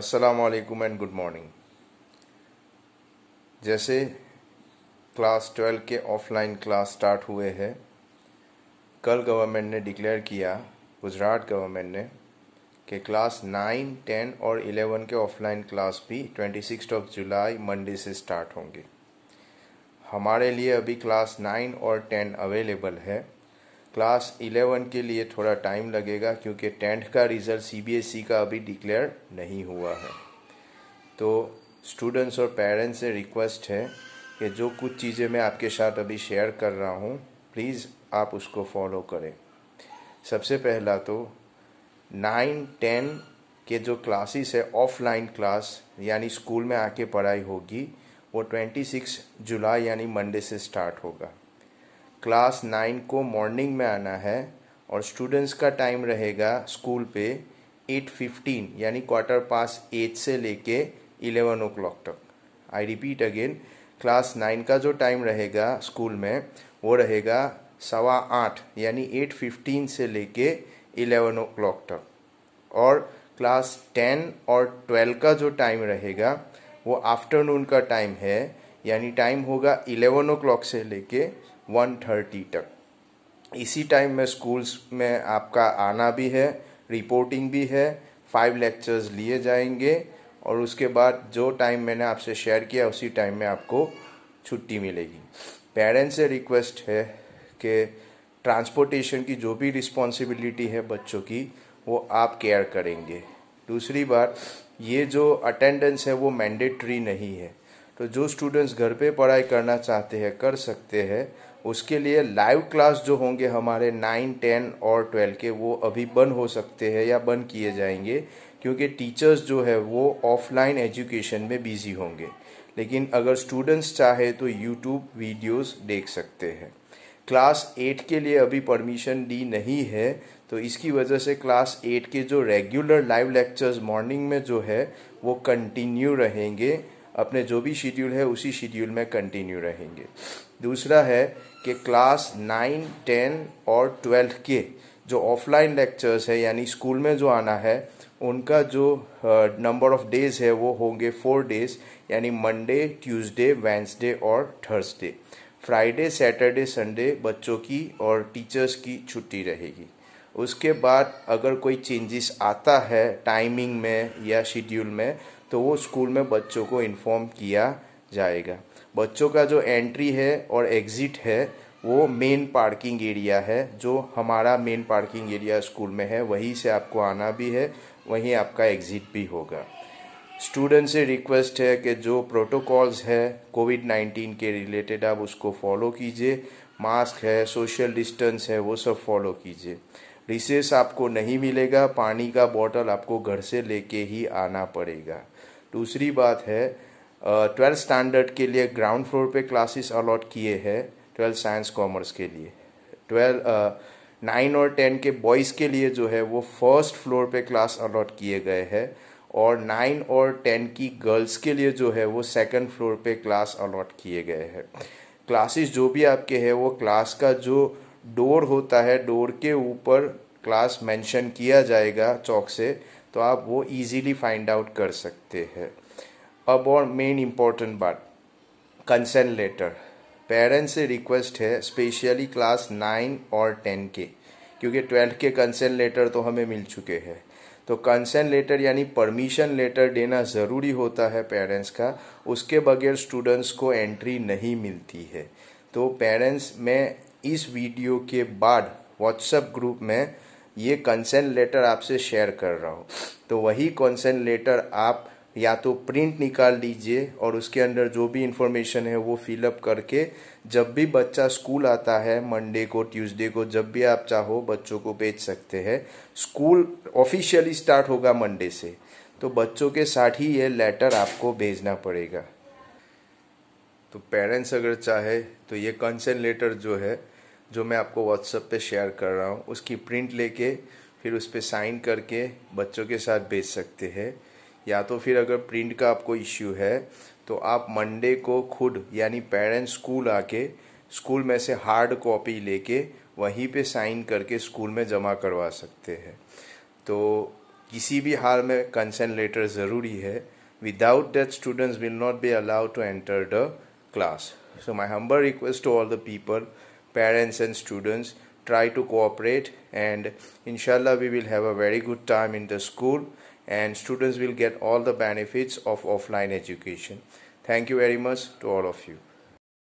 अस्सलाम वालेकुम and good morning जैसे क्लास ट्वेल्व के ऑफलाइन क्लास स्टार्ट हुए हैं कल गवर्नमेंट ने डिक्लेयर किया गुजरात गवर्नमेंट ने कि क्लास नाइन टेन और इलेवन के ऑफलाइन क्लास भी twenty six of July Monday से स्टार्ट होंगे हमारे लिए अभी क्लास नाइन और टेन अवेलेबल है क्लास इलेवन के लिए थोड़ा टाइम लगेगा क्योंकि टेंथ का रिज़ल्ट सीबीएसई e का अभी डिक्लेयर नहीं हुआ है तो स्टूडेंट्स और पेरेंट्स से रिक्वेस्ट है कि जो कुछ चीज़ें मैं आपके साथ अभी शेयर कर रहा हूँ प्लीज़ आप उसको फॉलो करें सबसे पहला तो नाइन टेन के जो क्लासेस है ऑफलाइन क्लास यानी स्कूल में आके पढ़ाई होगी वो ट्वेंटी सिक्स जुलाई यानी मंडे से स्टार्ट होगा क्लास नाइन को मॉर्निंग में आना है और स्टूडेंट्स का टाइम रहेगा स्कूल पे एट फिफ्टीन यानी क्वार्टर पास एट से लेके इलेवन ओ क्लॉक तक I repeat again class nine का जो टाइम रहेगा स्कूल में वो रहेगा सवा आठ यानी एट फिफ्टीन से लेके इलेवन ओ क्लॉक तक और क्लास टेन और ट्वेल्व का जो टाइम रहेगा वो आफ्टरनून का टाइम है यानी टाइम होगा इलेवन ओ क्लॉक से लेके वन थर्टी तक इसी टाइम में स्कूल्स में आपका आना भी है रिपोर्टिंग भी है फाइव लेक्चर्स लिए जाएंगे और उसके बाद जो टाइम मैंने आपसे शेयर किया उसी टाइम में आपको छुट्टी मिलेगी पेरेंट्स से रिक्वेस्ट है कि ट्रांसपोर्टेशन की जो भी रिस्पॉन्सिबिलिटी है बच्चों की वो आप केयर करेंगे दूसरी बात ये जो अटेंडेंस है वो मैंडेटरी नहीं है तो जो स्टूडेंट्स घर पे पढ़ाई करना चाहते हैं कर सकते हैं उसके लिए लाइव क्लास जो होंगे हमारे नाइन टेन और ट्वेल्व के वो अभी बंद हो सकते हैं या बंद किए जाएंगे क्योंकि टीचर्स जो है वो ऑफलाइन एजुकेशन में बिजी होंगे लेकिन अगर स्टूडेंट्स चाहे तो यूट्यूब वीडियोस देख सकते हैं क्लास एट के लिए अभी परमिशन दी नहीं है तो इसकी वजह से क्लास एट के जो रेगुलर लाइव लेक्चर्स मॉर्निंग में जो है वो कंटिन्यू रहेंगे अपने जो भी शेड्यूल है उसी शेड्यूल में कंटिन्यू रहेंगे दूसरा है कि क्लास नाइन टेन और ट्वेल्थ के जो ऑफलाइन लेक्चर्स है यानी स्कूल में जो आना है उनका जो नंबर ऑफ डेज है वो होंगे फोर डेज यानी मंडे ट्यूसडे वेंसडे और थर्सडे फ्राइडे सैटरडे संडे बच्चों की और टीचर्स की छुट्टी रहेगी उसके बाद अगर कोई चेंजेस आता है टाइमिंग में या शेड्यूल में तो वो स्कूल में बच्चों को इन्फॉर्म किया जाएगा बच्चों का जो एंट्री है और एग्ज़िट है वो मेन पार्किंग एरिया है जो हमारा मेन पार्किंग एरिया स्कूल में है वहीं से आपको आना भी है वहीं आपका एग्ज़िट भी होगा स्टूडेंट से रिक्वेस्ट है कि जो प्रोटोकॉल्स है कोविड नाइन्टीन के रिलेटेड आप उसको फॉलो कीजिए मास्क है सोशल डिस्टेंस है वो सब फॉलो कीजिए रिसेस आपको नहीं मिलेगा पानी का बॉटल आपको घर से लेके ही आना पड़ेगा दूसरी बात है ट्वेल्थ स्टैंडर्ड के लिए ग्राउंड फ्लोर पे क्लासेस अलॉट किए हैं ट्वेल्थ साइंस कॉमर्स के लिए ट्वेल्थ नाइन और टेन के बॉयज़ के लिए जो है वो फर्स्ट फ्लोर पे क्लास अलॉट किए गए हैं और नाइन और टेन की गर्ल्स के लिए जो है वो सेकंड फ्लोर पे क्लास अलॉट किए गए हैं क्लासेस जो भी आपके है वो क्लास का जो डोर होता है डोर के ऊपर क्लास मेंशन किया जाएगा चौक से तो आप वो इजीली फाइंड आउट कर सकते हैं अब और मेन इम्पोर्टेंट बात कंसेंट लेटर पेरेंट्स से रिक्वेस्ट है स्पेशली क्लास नाइन और टेन के क्योंकि ट्वेल्थ के कंसेंट लेटर तो हमें मिल चुके हैं तो कंसेंट लेटर यानी परमिशन लेटर देना ज़रूरी होता है पेरेंट्स का उसके बगैर स्टूडेंट्स को एंट्री नहीं मिलती है तो पेरेंट्स मैं इस वीडियो के बाद व्हाट्सएप ग्रुप में ये कंसेंट लेटर आपसे शेयर कर रहा हूँ तो वही कंसेंट लेटर आप या तो प्रिंट निकाल लीजिए और उसके अंदर जो भी इंफॉर्मेशन है वो फिलअप करके जब भी बच्चा स्कूल आता है मंडे को ट्यूसडे को जब भी आप चाहो बच्चों को भेज सकते हैं स्कूल ऑफिशियली स्टार्ट होगा मंडे से तो बच्चों के साथ ही ये लेटर आपको भेजना पड़ेगा तो पेरेंट्स अगर चाहे तो ये कंसर्न लेटर जो है जो मैं आपको व्हाट्सएप पे शेयर कर रहा हूँ उसकी प्रिंट लेके फिर उस पर साइन करके बच्चों के साथ भेज सकते हैं या तो फिर अगर प्रिंट का आपको इश्यू है तो आप मंडे को खुद यानी पेरेंट्स स्कूल आके स्कूल में से हार्ड कॉपी लेके वहीं पे साइन करके स्कूल में जमा करवा सकते हैं तो किसी भी हाल में कंसेंट लेटर ज़रूरी है without that students will not be allowed to enter the class so my humble request to all the people parents and students try to cooperate and इनशाला we will have a very good time in the school and students will get all the benefits of offline education. Thank you very much to all of you.